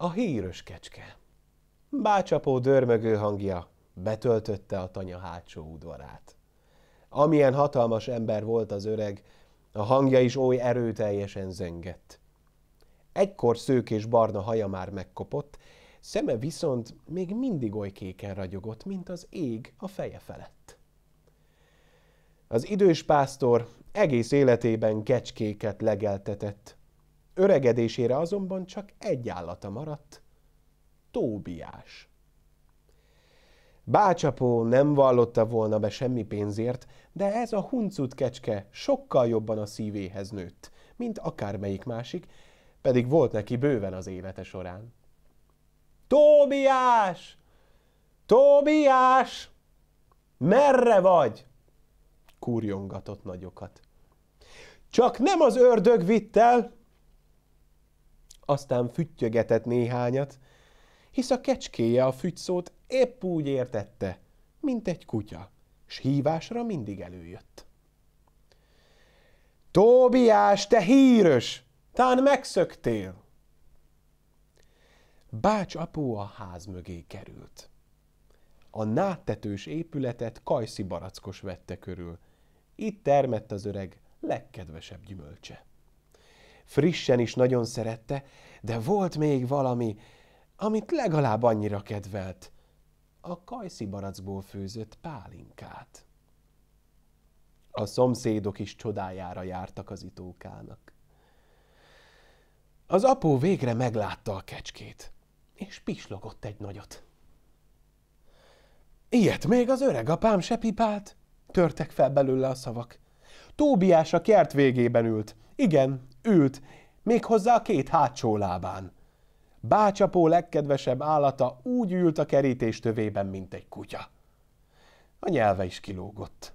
a hírös kecske. Bácsapó dörmögő hangja betöltötte a tanya hátsó udvarát. Amilyen hatalmas ember volt az öreg, a hangja is oly erőteljesen zengett. Egykor szők és barna haja már megkopott, szeme viszont még mindig oly kéken ragyogott, mint az ég a feje felett. Az idős pásztor egész életében kecskéket legeltetett, Öregedésére azonban csak egy állata maradt, Tóbiás. Bácsapó nem vallotta volna be semmi pénzért, de ez a huncut kecske sokkal jobban a szívéhez nőtt, mint akármelyik másik, pedig volt neki bőven az élete során. Tóbiás! Tóbiás! Merre vagy? Kúrjongatott nagyokat. Csak nem az ördög vitt el, aztán füttyögetett néhányat, hisz a kecskéje a fügyszót épp úgy értette, mint egy kutya, s hívásra mindig előjött. Tóbiás, te hírös! Tán megszöktél! Bács apó a ház mögé került. A náttetős épületet kajszi barackos vette körül. Itt termett az öreg legkedvesebb gyümölcse frissen is nagyon szerette, de volt még valami, amit legalább annyira kedvelt. A kajszi barackból főzött pálinkát. A szomszédok is csodájára jártak az itókának. Az apó végre meglátta a kecskét, és pislogott egy nagyot. Ilyet még az öreg apám se pipált, törtek fel belőle a szavak. Tóbiás a kert végében ült. Igen, ült, méghozzá a két hátsó lábán. Bácsapó legkedvesebb állata úgy ült a kerítés tövében, mint egy kutya. A nyelve is kilógott.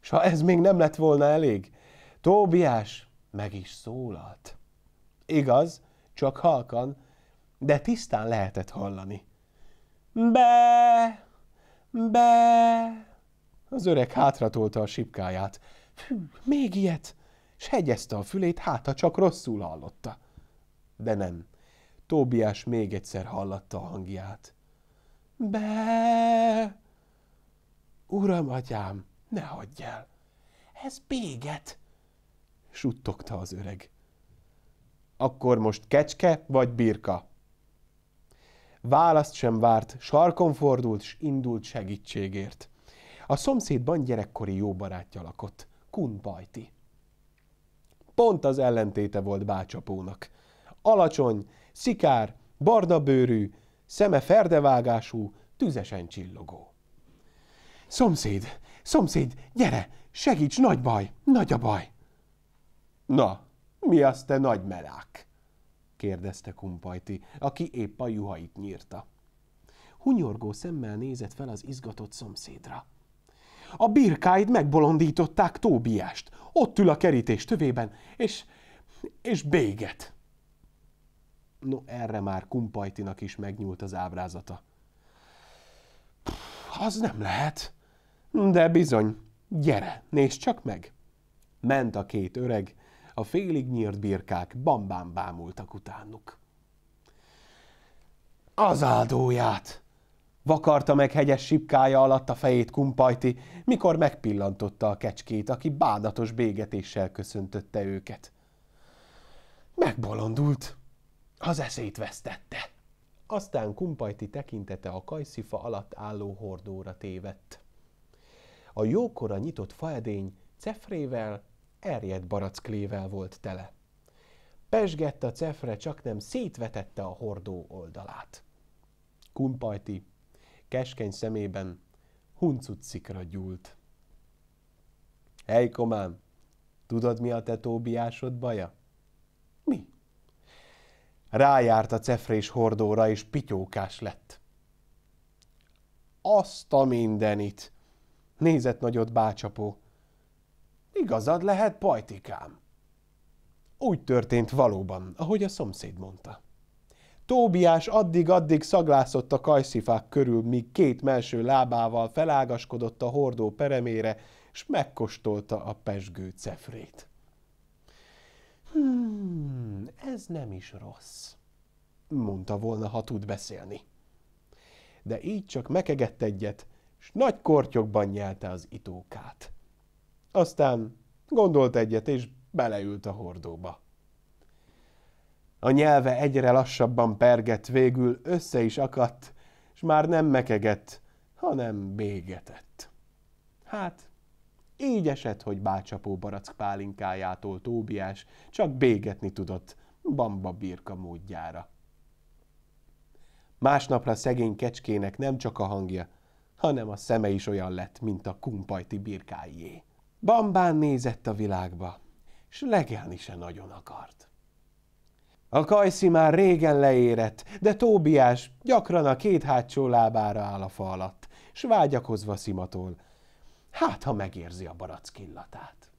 S ha ez még nem lett volna elég, Tóbiás meg is szólalt. Igaz, csak halkan, de tisztán lehetett hallani. Be! Be! Az öreg hátratolta a sipkáját. Hű, még ilyet! s hegyezte a fülét, hát ha csak rosszul hallotta. De nem. Tóbiás még egyszer hallatta a hangját. Be! Uram, atyám, ne hagyj el! Ez béget! Suttogta az öreg. Akkor most kecske vagy birka? Választ sem várt, sarkon fordult, s indult segítségért. A szomszédban gyerekkori jó barátja lakott, Kun Bajti pont az ellentéte volt bácsapónak. Alacsony, szikár, barna bőrű, szeme ferdevágású, tüzesen csillogó. Szomszéd, szomszéd, gyere, segíts, nagy baj, nagy a baj. Na, mi az te nagy melák? kérdezte Kumpajti, aki épp a juhait nyírta. Hunyorgó szemmel nézett fel az izgatott szomszédra. A birkáid megbolondították Tóbiást. Ott ül a kerítés tövében, és, és béget. No, erre már Kumpajtinak is megnyúlt az ábrázata. Pff, az nem lehet. De bizony, gyere, nézd csak meg. Ment a két öreg, a félig nyírt birkák bambán bámultak utánuk. Az áldóját! Vakarta meg hegyes sipkája alatt a fejét kumpajti, mikor megpillantotta a kecskét, aki bádatos bégetéssel köszöntötte őket. Megbolondult, az eszét vesztette. Aztán kumpajti tekintete a kajszifa alatt álló hordóra tévedt. A jókora nyitott faedény cefrével, erjedt baracklével volt tele. Pesgett a cefre, csak nem szétvetette a hordó oldalát. Kumpajti keskeny szemében huncuccikra gyúlt. Hely, komám, tudod mi a te Tóbiásod baja? Mi? Rájárt a cefrés hordóra, és pityókás lett. Azt a mindenit! Nézett nagyot bácsapó. Igazad lehet, pajtikám. Úgy történt valóban, ahogy a szomszéd mondta. Tóbiás addig-addig szaglászott a kajszifák körül, míg két melső lábával felágaskodott a hordó peremére, és megkóstolta a pesgő cefrét. Hmm, ez nem is rossz, mondta volna, ha tud beszélni. De így csak mekegett egyet, s nagy kortyokban nyelte az itókát. Aztán gondolt egyet, és beleült a hordóba. A nyelve egyre lassabban pergett, végül össze is akadt, és már nem mekegett, hanem bégetett. Hát, így esett, hogy bácsapó barack pálinkájától Tóbiás csak bégetni tudott, bamba birka módjára. Másnapra szegény kecskének nem csak a hangja, hanem a szeme is olyan lett, mint a kumpajti birkájé. Bambán nézett a világba, s legelni se nagyon akart. A kajszi már régen leérett, de Tóbiás gyakran a két hátsó lábára áll a fa alatt, s vágyakozva szimatol. Hát, ha megérzi a barack illatát.